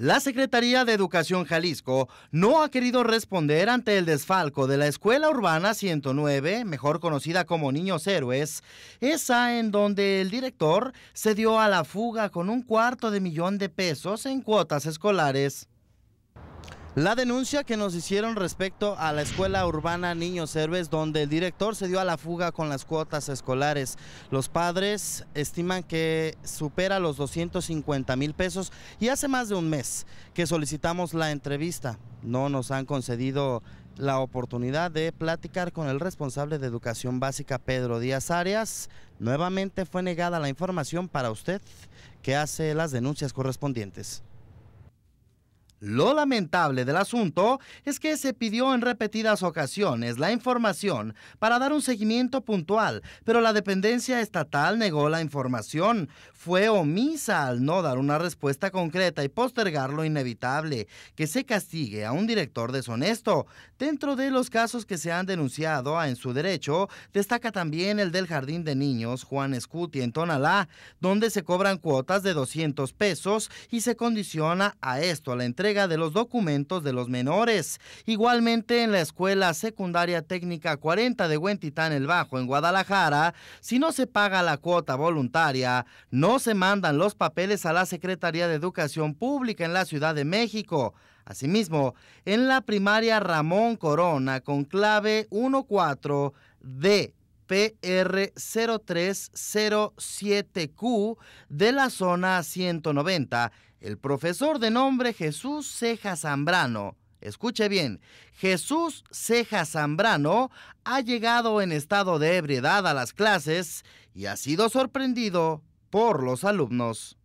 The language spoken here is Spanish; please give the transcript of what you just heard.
La Secretaría de Educación Jalisco no ha querido responder ante el desfalco de la Escuela Urbana 109, mejor conocida como Niños Héroes, esa en donde el director se dio a la fuga con un cuarto de millón de pesos en cuotas escolares. La denuncia que nos hicieron respecto a la escuela urbana Niños Herbes, donde el director se dio a la fuga con las cuotas escolares. Los padres estiman que supera los 250 mil pesos y hace más de un mes que solicitamos la entrevista. No nos han concedido la oportunidad de platicar con el responsable de educación básica, Pedro Díaz Arias. Nuevamente fue negada la información para usted que hace las denuncias correspondientes. Lo lamentable del asunto es que se pidió en repetidas ocasiones la información para dar un seguimiento puntual, pero la dependencia estatal negó la información, fue omisa al no dar una respuesta concreta y postergar lo inevitable, que se castigue a un director deshonesto. Dentro de los casos que se han denunciado en su derecho, destaca también el del Jardín de Niños Juan Escuti en Tonalá, donde se cobran cuotas de 200 pesos y se condiciona a esto la entrega de los documentos de los menores. Igualmente en la Escuela Secundaria Técnica 40 de Huentitán el Bajo en Guadalajara, si no se paga la cuota voluntaria, no se mandan los papeles a la Secretaría de Educación Pública en la Ciudad de México. Asimismo, en la primaria Ramón Corona con clave 14D PR0307Q de la zona 190, el profesor de nombre Jesús Ceja Zambrano. Escuche bien, Jesús Ceja Zambrano ha llegado en estado de ebriedad a las clases y ha sido sorprendido por los alumnos.